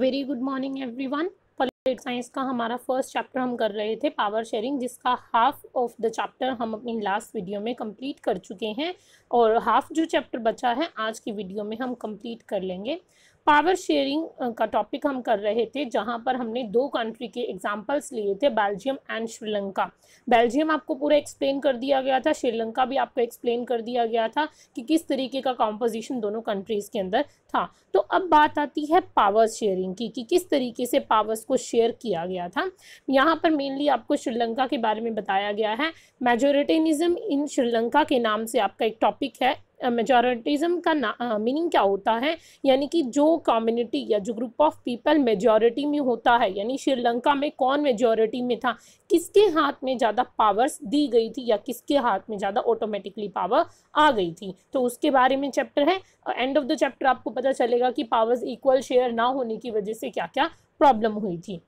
very good morning everyone pol science का हमारा first chapter हम कर रहे थे पावर शेयरिंग जिसका हाफ ऑफ द चैप्टर हम अपनी लास्ट वीडियो में कंप्लीट कर चुके हैं और हाफ जो चैप्टर बचा है आज की वीडियो में हम कंप्लीट कर लेंगे पावर शेयरिंग का टॉपिक हम कर रहे थे जहां पर हमने दो कंट्री के एग्जांपल्स लिए थे बेल्जियम एंड श्रीलंका बेल्जियम आपको पूरा एक्सप्लेन कर दिया गया था श्रीलंका भी आपको एक्सप्लेन कर दिया गया था कि किस तरीके का कॉम्पोजिशन दोनों कंट्रीज़ के अंदर था तो अब बात आती है पावर शेयरिंग की कि किस तरीके से पावर्स को शेयर किया गया था यहाँ पर मेनली आपको श्रीलंका के बारे में बताया गया है मेजोरिटेनिज़म इन श्रीलंका के नाम से आपका एक टॉपिक है मेजॉरिटिज़म का मीनिंग क्या होता है यानी कि जो कम्युनिटी या जो ग्रुप ऑफ पीपल मेजॉरिटी में होता है यानी श्रीलंका में कौन मेजॉरिटी में था किसके हाथ में ज़्यादा पावर्स दी गई थी या किसके हाथ में ज़्यादा ऑटोमेटिकली पावर आ गई थी तो उसके बारे में चैप्टर है एंड ऑफ द चैप्टर आपको पता चलेगा कि पावर्स इक्वल शेयर ना होने की वजह से क्या क्या प्रॉब्लम हुई थी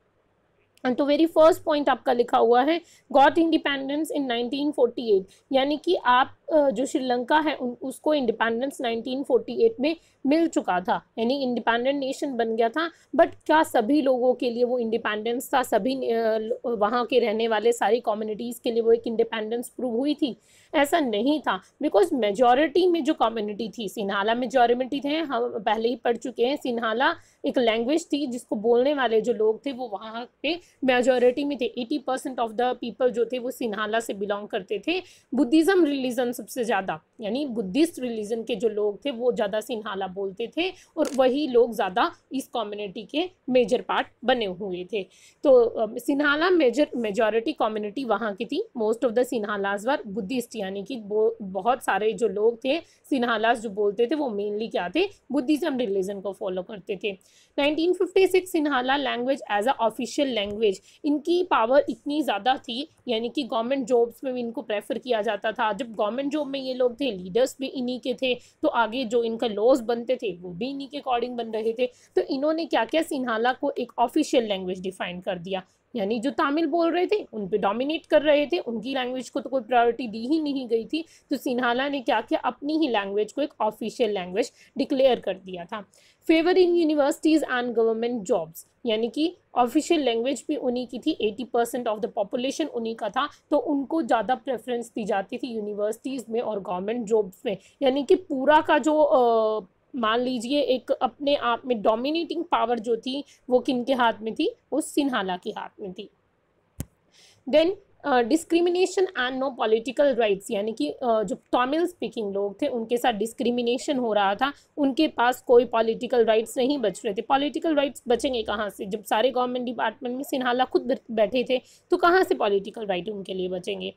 तो वेरी फर्स्ट पॉइंट आपका लिखा हुआ है गॉट इंडिपेंडेंस इन 1948 यानी कि आप जो श्रीलंका है उन उसको इंडिपेंडेंस 1948 में मिल चुका था यानी इंडिपेंडेंट नेशन बन गया था बट क्या सभी लोगों के लिए वो इंडिपेंडेंस था सभी वहाँ के रहने वाले सारी कम्युनिटीज़ के लिए वो एक इंडिपेंडेंस प्रूव हुई थी ऐसा नहीं था बिकॉज मेजॉरिटी में जो कम्युनिटी थी सिन्हाला मेजॉरिटी थे हम पहले ही पढ़ चुके हैं सिन्हाला एक लैंग्वेज थी जिसको बोलने वाले जो लोग थे वो वहाँ पे मेजॉरिटी में थे eighty percent of the people जो थे वो सिन्हाला से बिलोंग करते थे बुद्धिज़्म रिलीजन सबसे ज़्यादा यानी बुद्धिस्ट रिलीजन के जो लोग थे वो ज़्यादा सिन्हाला बोलते थे और वही लोग ज़्यादा इस कम्युनिटी के मेजर पार्ट बने हुए थे तो सिन्हाला मेजर मेजॉरिटी कम्युनिटी वहाँ की थी most of the Sinhalas were Buddhist यानी कि बहुत सारे जो लोग थे सिन्हालाज जो बोलते थे वो मेनली क्या थे बुद्धिज़्म रिलीजन को फॉलो करते थे 1956 Sinhala language as a official language इनकी पावर इतनी ज़्यादा थी यानी कि गवर्नमेंट जॉब्स में भी इनको प्रेफर किया जाता था जब गवर्नमेंट गवर्नमेंट जॉब में ये लोग थे लीडर्स भी इन्हीं के थे तो आगे जो इनका लॉज बनते थे वो भी इन्हीं के अकॉर्डिंग बन रहे थे तो इन्होंने क्या क्या सिन्हाला को एक ऑफिशियल लैंग्वेज डिफाइन कर दिया यानी जो तमिल बोल रहे थे उन पे डोमिनेट कर रहे थे उनकी लैंग्वेज को तो कोई प्रायोरिटी दी ही नहीं गई थी तो सिन्हाला ने क्या किया अपनी ही लैंग्वेज को एक ऑफिशियल लैंग्वेज डिक्लेयर कर दिया था favour in universities and government jobs यानी कि ऑफिशियल लैंग्वेज भी उन्हीं की थी 80 परसेंट ऑफ द पॉपुलेशन उन्हीं का था तो उनको ज़्यादा प्रेफरेंस दी जाती थी यूनिवर्सिटीज़ में और गवर्नमेंट जॉब्स में यानी कि पूरा का जो मान लीजिए एक अपने आप में डोमिनेटिंग पावर जो थी वो किन के हाथ में थी वो सिन्हाला के हाथ में थी then discrimination and no political rights यानी कि uh, जो तमिल स्पीकिंग लोग थे उनके साथ डिस्क्रिमिनेशन हो रहा था उनके पास कोई पॉलिटिकल राइट्स नहीं बच रहे थे पॉलिटिकल राइट्स बचेंगे कहाँ से जब सारे गवर्नमेंट डिपार्टमेंट में सिन्हाला खुद बैठे थे तो कहाँ से पॉलिटिकल राइट उनके लिए बचेंगे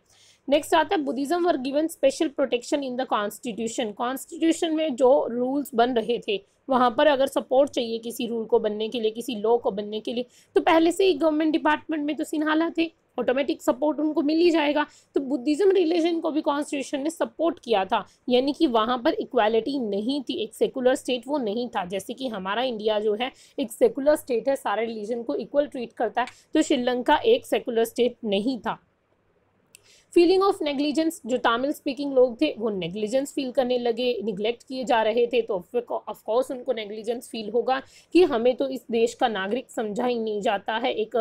नेक्स्ट आता है Buddhism were given special protection in the constitution constitution में जो रूल्स बन रहे थे वहाँ पर अगर सपोर्ट चाहिए किसी रूल को बनने के लिए किसी लॉ को बनने के लिए तो पहले से ही गवर्नमेंट डिपार्टमेंट में तो सिन्हाला थे ऑटोमेटिक सपोर्ट उनको मिल ही जाएगा तो बुद्धिज्म रिलीजन को भी कॉन्स्टिट्यूशन ने सपोर्ट किया था यानी कि वहाँ पर इक्वालिटी नहीं थी एक सेकुलर स्टेट वो नहीं था जैसे कि हमारा इंडिया जो है एक सेकुलर स्टेट है सारे रिलीजन को इक्वल ट्रीट करता है तो श्रीलंका एक सेकुलर स्टेट नहीं था फीलिंग ऑफ नेग्लिजेंस जो तमिल स्पीकिंग लोग थे वो नेग्लिजेंस फील करने लगे निग्लेक्ट किए जा रहे थे तो ऑफकोर्स उनको नेग्लिजेंस फील होगा कि हमें तो इस देश का नागरिक समझा ही नहीं जाता है एक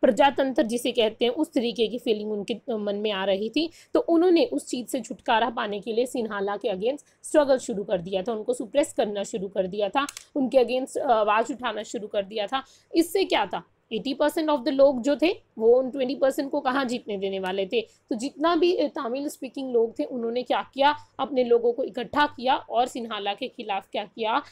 प्रजातंत्र जिसे कहते हैं उस तरीके की फीलिंग उनके मन में आ रही थी तो उन्होंने उस चीज़ से छुटकारा पाने के लिए सिन्हाला के अगेंस्ट स्ट्रगल शुरू कर दिया था उनको सुप्रेस करना शुरू कर दिया था उनके अगेंस्ट आवाज़ उठाना शुरू कर दिया था इससे क्या था एटी परसेंट ऑफ द लोग जो थे वो उन ट्वेंटी परसेंट को कहाँ जीतने देने वाले थे तो जितना भी तमिल स्पीकिंग लोग थे उन्होंने क्या किया अपने लोगों को इकट्ठा किया और सिन्हाला के खिलाफ क्या किया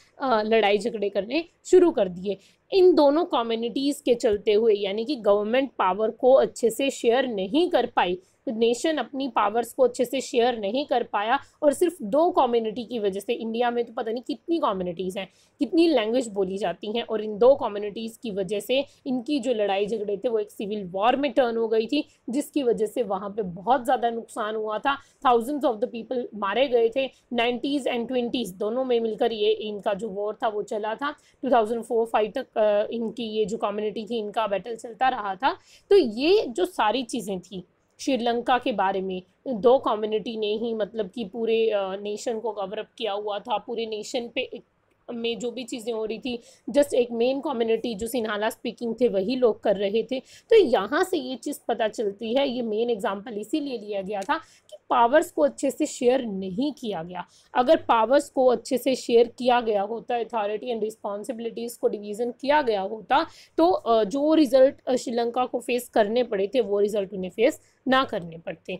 लड़ाई झगड़े करने शुरू कर दिए इन दोनों कम्युनिटीज़ के चलते हुए यानी कि गवर्नमेंट पावर को अच्छे से शेयर नहीं कर पाई नेशन अपनी पावर्स को अच्छे से शेयर नहीं कर पाया और सिर्फ दो कम्युनिटी की वजह से इंडिया में तो पता नहीं कितनी कम्युनिटीज़ हैं कितनी लैंग्वेज बोली जाती हैं और इन दो कम्युनिटीज़ की वजह से इनकी जो लड़ाई झगड़े थे वो एक सिविल वॉर में टर्न हो गई थी जिसकी वजह से वहाँ पर बहुत ज़्यादा नुकसान हुआ था थाउजेंड्स ऑफ द पीपल मारे गए थे नाइन्टीज़ एंड ट्वेंटीज़ दोनों में मिलकर ये इनका जो वॉर था वो चला था टू फाइव तक इनकी ये जो कम्युनिटी थी इनका बैटल चलता रहा था तो ये जो सारी चीज़ें थी श्रीलंका के बारे में दो कम्युनिटी ने ही मतलब कि पूरे नेशन को कवरअप किया हुआ था पूरे नेशन पे एक में जो भी चीज़ें हो रही थी जस्ट एक मेन कम्युनिटी जो सिन्हाला स्पीकिंग थे वही लोग कर रहे थे तो यहाँ से ये चीज़ पता चलती है ये मेन एग्जाम्पल इसीलिए लिया गया था कि पावर्स को अच्छे से शेयर नहीं किया गया अगर पावर्स को अच्छे से शेयर किया गया होता अथॉरिटी एंड रिस्पॉन्सिबिलिटीज़ को डिवीज़न किया गया होता तो जो रिज़ल्ट श्रीलंका को फेस करने पड़े थे वो रिज़ल्ट उन्हें फेस ना करने पड़ते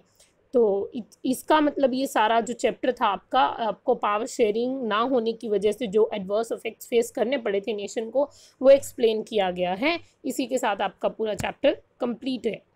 तो इसका मतलब ये सारा जो चैप्टर था आपका आपको पावर शेयरिंग ना होने की वजह से जो एडवर्स इफेक्ट्स फेस करने पड़े थे नेशन को वो एक्सप्लेन किया गया है इसी के साथ आपका पूरा चैप्टर कंप्लीट है